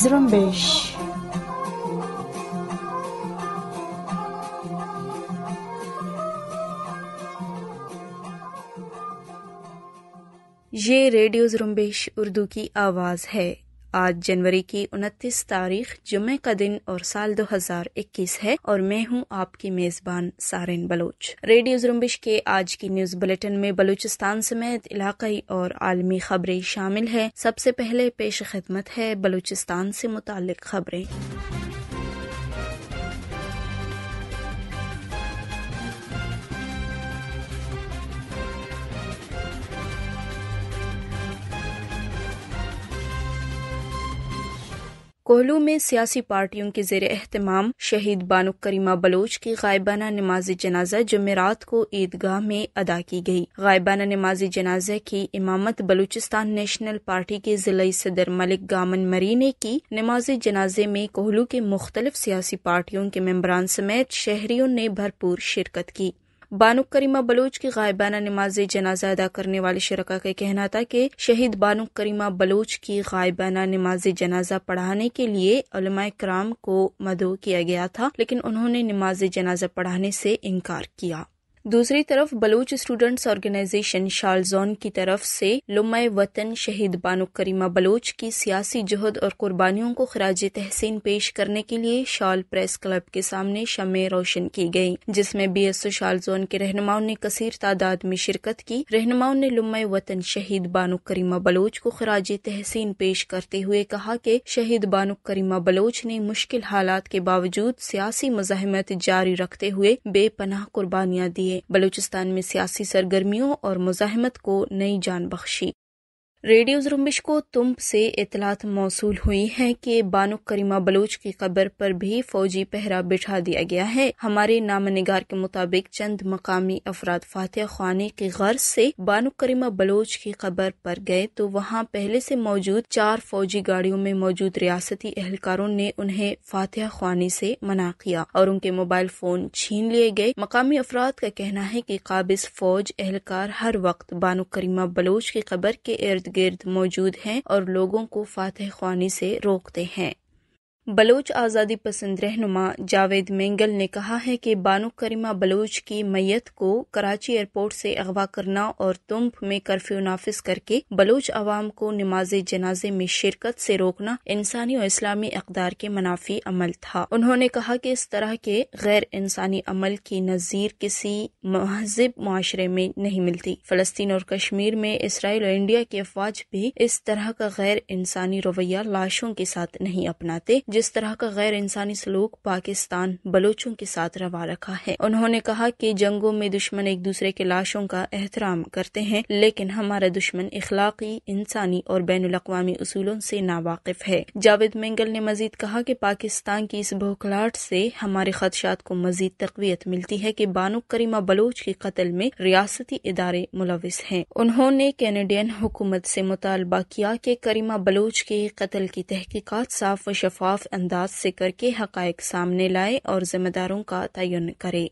Zrumbish. ये radio जुम्बेश Urdu की आवाज़ है आज जनवरी की उनतीस तारीख जुम्मे का दिन और साल 2021 है और मैं हूं आपकी मेजबान सारेन बलोच रेडियो जुम्बिश के आज की न्यूज बुलेटिन में बलूचिस्तान समेत इलाकई और आलमी खबरें शामिल है सबसे पहले पेश खिदमत है बलूचिस्तान से मुतल खबरें कोहलू में सियासी पार्टियों के जेर अहतमाम शहीद बानु करीमा बलोच की गायबाना नमाज जनाजा जमेरात को ईदगाह में अदा की गयी गायबाना नमाज जनाजे की इमामत बलूचिस्तान नेशनल पार्टी के जिले सदर मलिक गामन मरी ने की नमाज जनाजे में कोहलू के मुख्तलिफ सियासी पार्टियों के मम्बरान समेत शहरियों ने भरपूर शिरकत की बानो करीमा बलोच की गायबाना नमाज जनाजा अदा करने वाले शरका का कहना था कि शहीद बानु करीमा बलोच की गायबाना नमाज जनाजा पढ़ाने के लिए कराम को मदो किया गया था लेकिन उन्होंने नमाज जनाजा पढ़ाने से इनकार किया दूसरी तरफ बलूच स्टूडेंट्स ऑर्गेनाइजेशन शालजोन की तरफ से लुमाय वतन शहीद बानो करीमा बलूच की सियासी जहद और कुर्बानियों को खराज तहसीन पेश करने के लिए शाल प्रेस क्लब के सामने शमें रोशन की गयी जिसमें बी एस ओ शालजोन के रहनुमाओं ने कसीर तादाद में शिरकत की रहनुमाओं ने लुमाय वतन शहीद बानो करीमा बलोच को खराज तहसीन पेश करते हुए कहा की शहीद बानो करीमा बलोच ने मुश्किल हालात के बावजूद सियासी मजाहमत जारी रखते हुए बेपनाह कुर्बानियाँ दी लिए बलूचिस्तान में सियासी सरगर्मियों और मुजाहमत को नई जान बख्शी रेडियो जुम्बिश को तुम से इतलात मौसू हुई है कि बानो करीमा बलोच की कब्र पर भी फौजी पहरा बिठा दिया गया है हमारे नाम निगार के मुताबिक चंद मकामी अफराद फातह खानी की गर्ज से बानो करीमा बलोच की कब्र पर गए तो वहाँ पहले से मौजूद चार फौजी गाड़ियों में मौजूद रियासती एहलकारों ने उन्हें फातह खानी से मना किया और उनके मोबाइल फोन छीन लिए गए मकामी अफराद का कहना है की काबिज फौज एहलकार हर वक्त बानो करीमा बलोच की कब्र के इर्द गिर्द मौजूद हैं और लोगों को फातह खानी से रोकते हैं बलोच आज़ादी पसंद रहनुमा जावेद मेंगल ने कहा है कि बानो करीमा बलोच की मैयत को कराची एयरपोर्ट से अगवा करना और तुम्फ में कर्फ्यू नाफिज करके बलोच आवाम को नमाज जनाजे में शिरकत से रोकना इंसानी और इस्लामी अकदार के मुनाफी अमल था उन्होंने कहा कि इस तरह के गैर इंसानी अमल की नज़ीर किसी महजब माशरे में नहीं मिलती फलस्तीन और कश्मीर में इसराइल और इंडिया की अफवाज भी इस तरह का गैर इंसानी रवैया लाशों के साथ नहीं अपनाते जिस तरह का गैर इंसानी सलूक पाकिस्तान बलोचों के साथ रवा रखा है उन्होंने कहा कि जंगों में दुश्मन एक दूसरे के लाशों का एहतराम करते हैं लेकिन हमारा दुश्मन इखलाकी इंसानी और बैन अवी असूलों से नावाकिफ है जावेद मेंगल ने मजीद कहा कि पाकिस्तान की इस भूखलाहट से हमारे खदशात को मजीद तकवीत मिलती है कि बानो करीमा बलोच के कत्ल में रियासती इदारे मुलविस हैं उन्होंने कैनेडियन हुकूमत से मुतालबा किया कि करीमा बलोच के कत्ल की तहकीकत साफ व शफाफ शफाफ अंदाज से करके हक़ सामने लाए और जिम्मेदारों का तयन करे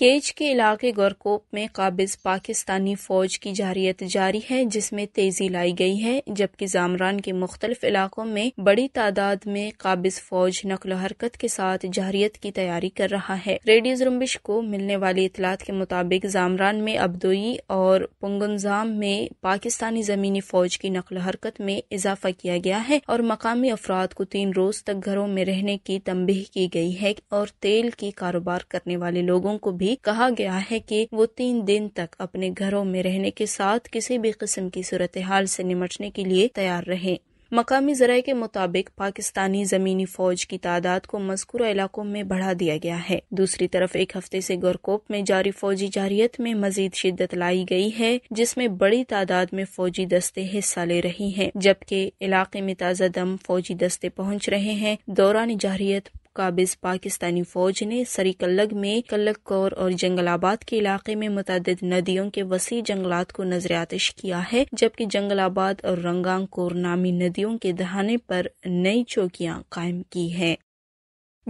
केज के इलाके गौरकोप में काबिज पाकिस्तानी फौज की जारियत जारी है जिसमें तेजी लाई गई है जबकि जामरान के मुख्तलिफ इलाकों में बड़ी तादाद में काबिज फौज नकल हरकत के साथ जारियत की तैयारी कर रहा है रेडियो जुम्बिश को मिलने वाली इतलात के मुताबिक जामरान में अब्दोई और पुंगजाम में पाकिस्तानी जमीनी फौज की नकल हरकत में इजाफा किया गया है और मकामी अफराद को तीन रोज तक घरों में रहने की तमबीह की गई है और तेल की कारोबार करने वाले लोगों को भी भी कहा गया है कि वो तीन दिन तक अपने घरों में रहने के साथ किसी भी किस्म की सूरत हाल से निमटने के लिए तैयार रहे मकामी जराये के मुताबिक पाकिस्तानी जमीनी फौज की तादाद को मस्कूरा इलाकों में बढ़ा दिया गया है दूसरी तरफ एक हफ्ते से गोरकोप में जारी फौजी जारियत में मजीद शिद्दत लाई गई है जिसमें बड़ी तादाद में फौजी दस्ते हिस्सा ले रही हैं, जबकि इलाके में ताज़ा दम फौजी दस्ते पहुंच रहे हैं दौरान जारियत काबिज पाकिस्तानी फौज ने सरीकल्लग में कल्लग कौर और जंगलाबाद के इलाके में मुतद नदियों के वसी जंगलात को नजर आतिश किया है जबकि जंगलाबाद और रंगांग कौर नामी नदियों के दहाने पर नई चौकियां कायम की है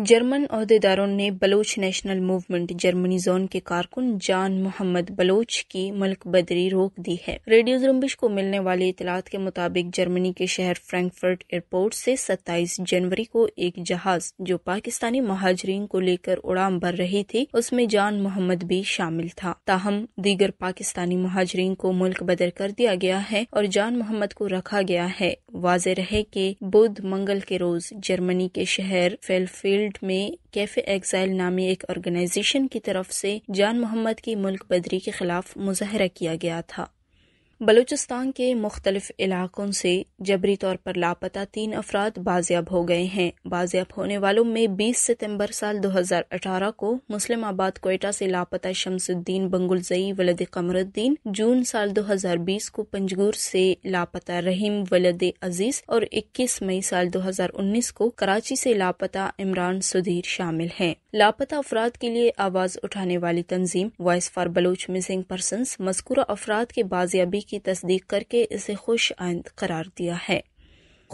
जर्मन अहदेदारों ने Baloch National Movement Germany zone के कारकुन जान मोहम्मद बलोच की मुल्क बदरी रोक दी है रेडियो जुम्बिश को मिलने वाली इतलात के मुताबिक जर्मनी के शहर फ्रैंकफर्ट एयरपोर्ट से 27 जनवरी को एक जहाज जो पाकिस्तानी महाजरीन को लेकर उड़ान भर रही थी उसमें जान मोहम्मद भी शामिल था ताहम दीगर पाकिस्तानी महाजरीन को मुल्क बदर कर दिया गया है और जान मोहम्मद को रखा गया है वाज रहे की बुध मंगल के रोज जर्मनी के शहर फेलफील्ड फील्ड में कैफे एग्जाइल नामी एक ऑर्गेनाइजेशन की तरफ से जान मोहम्मद की मुल्क बदरी के खिलाफ मुजाहरा किया गया था बलूचिस्तान के मुख्तलिफ इलाकों से जबरी तौर पर लापता तीन अफराद बाजियाब हो गए हैं बाजियाब होने वालों में 20 सितंबर साल 2018 को मुस्लिम आबाद कोयटा से लापता शमसुद्दीन बंगुलजई वलद कमरुद्दीन जून साल 2020 को पंजगूर से लापता रहीम वलद अजीज और 21 मई साल 2019 को कराची से लापता इमरान सुधीर शामिल हैं लापता अफराद के लिए आवाज उठाने वाली तंजीम Voice for Baloch Missing Person मस्कुरा अफराद के बाजियाबी की की तस्दीक करके इसे खुश आइंद करार दिया है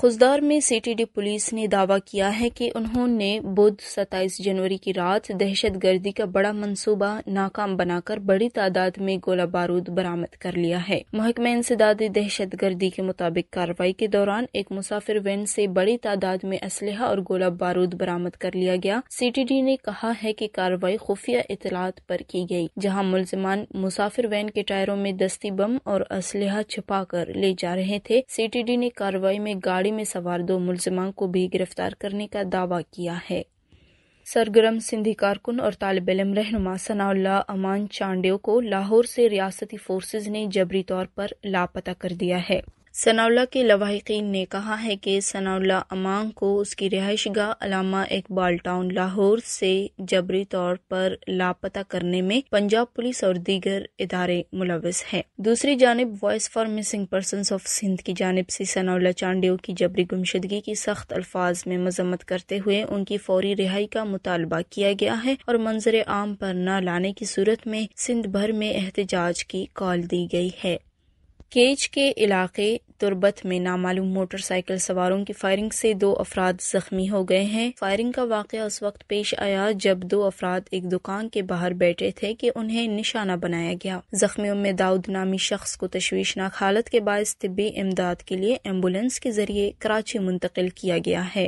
खुजदार में सीटीडी पुलिस ने दावा किया है कि उन्होंने बुध 27 जनवरी की रात दहशत गर्दी का बड़ा मंसूबा नाकाम बनाकर बड़ी तादाद में गोला बारूद बरामद कर लिया है महकमे इंसदादी दहशत गर्दी के मुताबिक कार्रवाई के दौरान एक मुसाफिर वैन से बड़ी तादाद में असलहा और गोला बारूद बरामद कर लिया गया सी ने कहा है की कार्रवाई खुफिया इतलात पर की गयी जहाँ मुलजमान मुसाफिर वैन के टायरों में दस्ती बम और इसलहा छुपा कर ले जा रहे थे सी ने कार्रवाई में गाड़ी गाड़ी में सवार दो मुलजमान को भी गिरफ्तार करने का दावा किया है सरगरम सिंधी कारकुन और तालब इलम रहनुमा सनाउल्ला अमान चांडे को लाहौर से रियासती फोर्सेज ने जबरी तौर पर लापता कर दिया है सनाउल्ला के लवाहिकीन ने कहा है कि सनाउल्ला अमांग को उसकी रिहाइशगाह अलामा इकबाल टाउन लाहौर से जबरी तौर पर लापता करने में पंजाब पुलिस और दीगर इदारे मुलविस हैं दूसरी जानब Voice for Missing Person of Sindh की जानब से सनाउल्ला चांडियो की जबरी गुमशदगी की सख्त अल्फाज में मजम्मत करते हुए उनकी फौरी रिहाई का मुतालबा किया गया है और मंजर आम पर न लाने की सूरत में सिंध भर में एहतजाज की कॉल दी गई है केच के इलाके तुरबत में नामालूम मोटरसाइकिल सवारों की फायरिंग से दो अफराद जख्मी हो गए हैं फायरिंग का वाक़ उस वक्त पेश आया जब दो अफराद एक दुकान के बाहर बैठे थे की उन्हें निशाना बनाया गया जख्मियों में दाऊद नामी शख्स को तशवीशनाक हालत के बायस तबी इमदाद के लिए एम्बुलेंस के जरिए कराची मुंतकिल किया गया है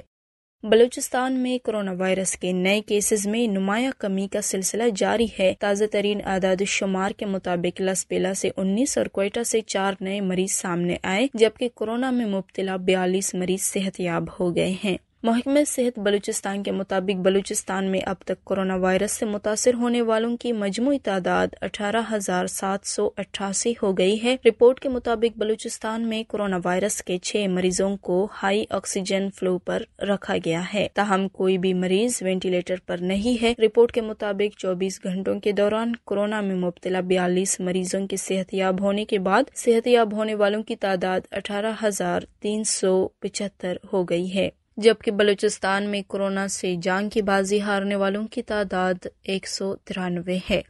बलूचिस्तान में कोरोना वायरस के नए केसेस में नुमाया कमी का सिलसिला जारी है ताज़ा तरीन आदाद शुमार के मुताबिक लसबेला से 19 और कोयटा से चार नए मरीज सामने आए जबकि कोरोना में मुबतला बयालीस मरीज सेहतियाब हो गए हैं महकमे सेहत बलूचिस्तान के मुताबिक बलूचिस्तान में अब तक कोरोना वायरस से मुतासर होने वालों की मजमू तादाद अठारह हजार सात सौ अट्ठासी हो गई है रिपोर्ट के मुताबिक बलूचिस्तान में कोरोना वायरस के छह मरीजों को हाई ऑक्सीजन फ्लो पर रखा गया है तहम कोई भी मरीज वेंटिलेटर पर नहीं है रिपोर्ट के मुताबिक चौबीस घंटों के दौरान कोरोना में मुबतला बयालीस मरीजों के सेहत याब होने के बाद सेहत याब होने वालों की तादाद अठारह हजार तीन सौ पिछहत्तर हो गई है जबकि बलूचिस्तान में कोरोना से जान की बाजी हारने वालों की तादाद एक सौ तिरानवे है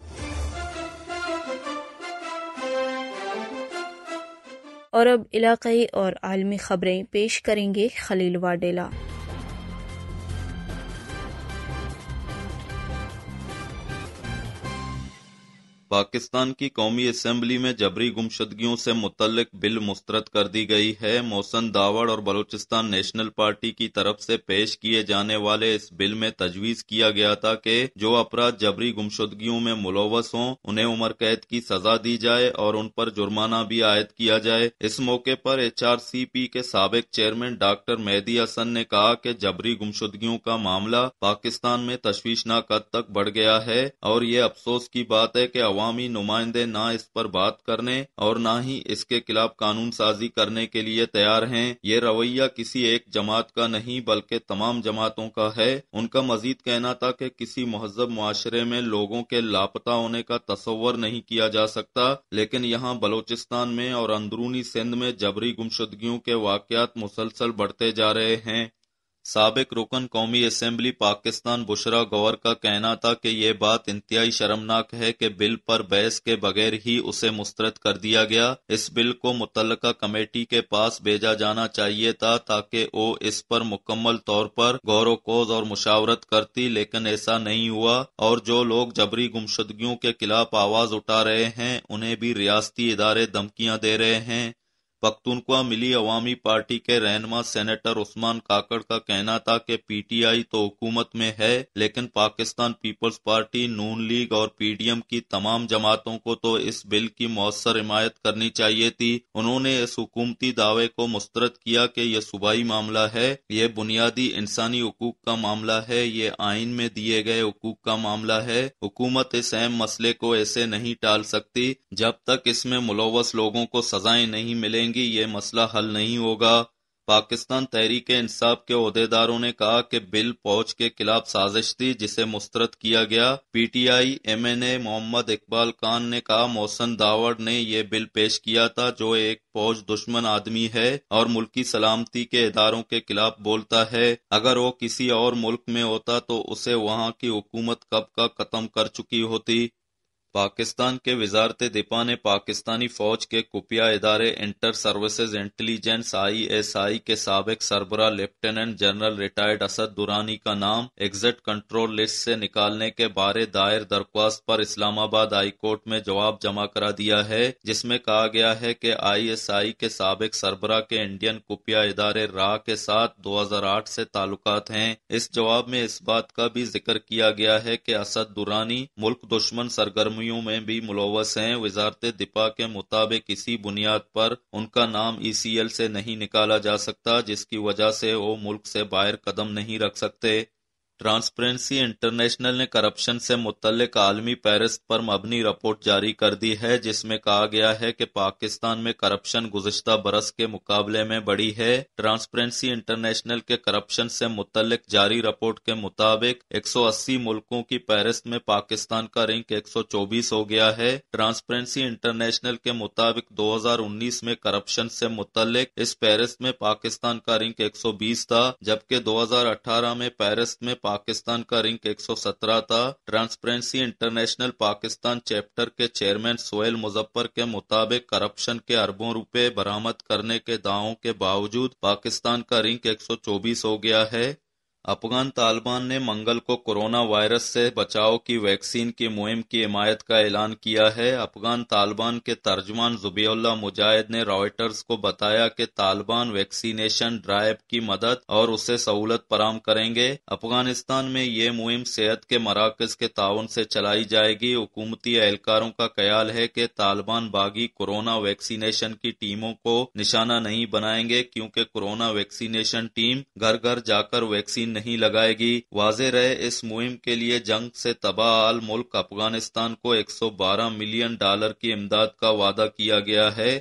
और अब इलाकई और आलमी खबरें पेश करेंगे खलील वाडेला पाकिस्तान की कौमी असम्बली में जबरी गुमशदगियों से मुतलक बिल मुस्तरद कर दी गई है मोहसन दावड़ और बलूचिस्तान नेशनल पार्टी की तरफ से पेश किए जाने वाले इस बिल में तजवीज किया गया था कि जो अपराध जबरी गुमशदगियों में मुलवस हों उन्हें उम्र कैद की सजा दी जाए और उन पर जुर्माना भी आयद किया जाए इस मौके पर एच आर सी पी के सबक चेयरमैन डॉक्टर मेहदी हसन ने कहा कि जबरी गुमशुदगियों का मामला पाकिस्तान में तश्वीशनाक हद तक बढ़ गया है और ये अफसोस की बात है कि अवामी नुमाइंदे ना इस पर बात करने और ना ही इसके खिलाफ कानून साजी करने के लिए तैयार हैं ये रवैया किसी एक जमात का नहीं बल्कि तमाम जमातों का है उनका मजीद कहना था कि किसी महजब माशरे में लोगों के लापता होने का तस्वर नहीं किया जा सकता लेकिन यहाँ बलोचिस्तान में और अंदरूनी सिंध में जबरी गुमशुदगियों के वाकत मुसलसल बढ़ते जा रहे हैं सबक रुकन कौमी असम्बली पाकिस्तान बुशरा गौर का कहना था कि ये बात इंतहाई शर्मनाक है कि बिल पर बहस के बगैर ही उसे मुस्तरद कर दिया गया इस बिल को मुतल कमेटी के पास भेजा जाना चाहिए था ताकि वो इस पर मुकम्मल तौर पर गौर कोज और मुशावरत करती लेकिन ऐसा नहीं हुआ और जो लोग जबरी गुमशुदगियों के खिलाफ आवाज उठा रहे हैं उन्हें भी रियाती इदारे धमकियां दे रहे हैं पख्तूनख्वा मिली अवामी पार्टी के रहनमा सेनेटर उस्मान काकड़ का कहना था कि पीटीआई तो हुकूमत में है लेकिन Pakistan Peoples Party Noon League और पीडीएम की तमाम जमातों को तो इस बिल की मौसर हिमायत करनी चाहिए थी उन्होंने इस हुकूमती दावे को मुस्तरद किया कि यह सूबाई मामला है ये बुनियादी इंसानी हकूक का मामला है ये आइन में दिए गए हकूक का मामला है हुकूमत इस अहम मसले को ऐसे नहीं टाल सकती जब तक इसमें मुलवस लोगों को सजाएं नहीं मिलेंगी देंगी ये मसला हल नहीं होगा पाकिस्तान तहरीक इंसाफ के अहदेदारों ने कहा कि बिल फौज के खिलाफ साजिश थी जिसे मुस्तरद किया गया पीटीआई एमएनए मोहम्मद इकबाल खान ने कहा मोहसन दावड़ ने यह बिल पेश किया था जो एक फौज दुश्मन आदमी है और मुल्की सलामती के इदारों के खिलाफ बोलता है अगर वो किसी और मुल्क में होता तो उसे वहाँ की हुकूमत कब का खत्म कर चुकी होती पाकिस्तान के वजारत दिपा ने पाकिस्तानी फौज के खुफिया इदारे Inter Services Intelligence I S I के सबक सरबरा lieutenant general retired Asad Durrani का नाम एग्जिट कंट्रोल लिस्ट से निकालने के बारे दायर दरख्वास्त पर इस्लामाबाद हाई कोर्ट में जवाब जमा करा दिया है जिसमें कहा गया है कि आई के सबक सरबरा के इंडियन खुफिया इदारे रा के साथ दो हजार आठ से ताल्लुकात हैं इस जवाब में इस बात का भी जिक्र किया गया है कि असद दुरानी मुल्क दुश्मन सरगर्मी खामियों में भी मुलवस हैं वजारत दिपा के मुताबिक इसी बुनियाद पर उनका नाम ई सी एल से नहीं निकाला जा सकता जिसकी वजह से वो मुल्क से बाहर कदम नहीं रख सकते ट्रांसपेरेंसी इंटरनेशनल ने करप्शन से मुतलक आलमी पैरस पर मबनी रिपोर्ट जारी कर दी है जिसमें कहा गया है कि पाकिस्तान में करप्शन गुजशत बरस के मुकाबले में बढ़ी है ट्रांसपेरेंसी इंटरनेशनल के करप्शन से मुतलक जारी रिपोर्ट के मुताबिक 180 मुल्कों की पैरस में पाकिस्तान का रैंक 124 हो गया है ट्रांसपेरेंसी इंटरनेशनल के मुताबिक दो में करप्शन से मुतलक इस पैरस में पाकिस्तान का रिंक एक था जबकि दो में पैरस में पाकिस्तान का रिंक 117 था ट्रांसपेरेंसी इंटरनेशनल पाकिस्तान चैप्टर के चेयरमैन सोहेल मुजफ्फर के मुताबिक करप्शन के अरबों रुपए बरामद करने के दावों के बावजूद पाकिस्तान का रिंक 124 हो गया है अफगान तालिबान ने मंगल को कोरोना वायरस से बचाव की वैक्सीन की मुहिम की हिमायत का ऐलान किया है अफगान तालिबान के तर्जमान जुबेउल्ला मुजाहिद ने रॉयटर्स को बताया कि तालिबान वैक्सीनेशन ड्राइव की मदद और उसे सहूलत फराम करेंगे अफगानिस्तान में ये मुहिम सेहत के मराकज के ताउन से चलाई जाएगी हुकूमती एहलकारों का ख्याल है कि तालिबान बागी कोरोना वैक्सीनेशन की टीमों को निशाना नहीं बनाएंगे क्योंकि कोरोना वैक्सीनेशन टीम घर घर जाकर वैक्सीन नहीं लगाएगी वाजे रहे इस मुहिम के लिए जंग से तबाह आल मुल्क अफगानिस्तान को 112 मिलियन डॉलर की इमदाद का वादा किया गया है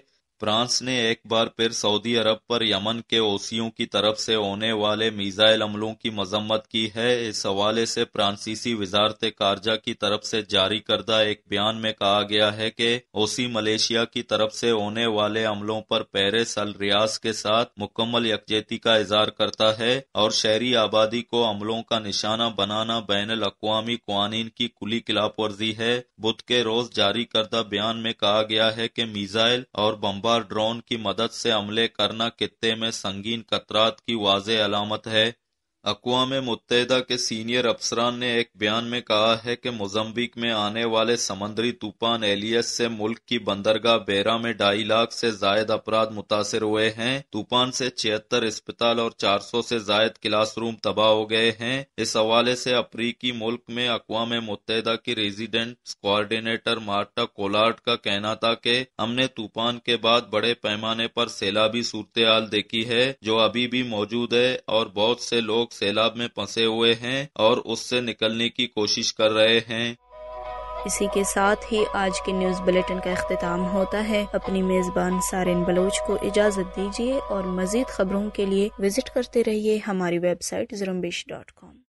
फ्रांस ने एक बार फिर सऊदी अरब पर यमन के ओसियों की तरफ से होने वाले मिसाइल हमलों की मजम्मत की है इस हवाले से फ्रांसीसी वजारत कारजा की तरफ से जारी करदा एक बयान में कहा गया है कि ओसी मलेशिया की तरफ से होने वाले हमलों पर पेरिस अल रियाज के साथ मुकम्मल यकजहती का इजहार करता है और शहरी आबादी को हमलों का निशाना बनाना बैन अवी कवानीन की खुली खिलाफ वर्जी है बुध के रोज जारी करदा बयान में कहा गया है कि मिजाइल और बम्बा बार ड्रोन की मदद से हमले करना खत्ते में संगीन कतरात की वाज अलामत है अकवा मुतहदा के सीनियर अफसरान ने एक बयान में कहा है कि मोजम्बिक में आने वाले समंदरी तूफान एलियस से मुल्क की बंदरगाह बेरा में ढाई लाख से जायद अपराध मुतासर हुए हैं तूफान से छिहत्तर अस्पताल और चार सौ से जायद क्लासरूम तबाह हो गए हैं इस हवाले से अफ्रीकी मुल्क में अकवा मुतहदा की रेजिडेंट कोआर्डिनेटर मार्टा कोलार्ट का कहना था कि हमने तूफान के बाद बड़े पैमाने पर सैलाबी सूरत देखी है जो अभी भी मौजूद है और बहुत से लोग लोग सैलाब में फंसे हुए हैं और उससे निकलने की कोशिश कर रहे हैं इसी के साथ ही आज के न्यूज बुलेटिन का अख्ताम होता है अपनी मेजबान सारे बलोच को इजाजत दीजिए और मजीद खबरों के लिए विजिट करते रहिए हमारी वेबसाइट जरम्बेश डॉट कॉम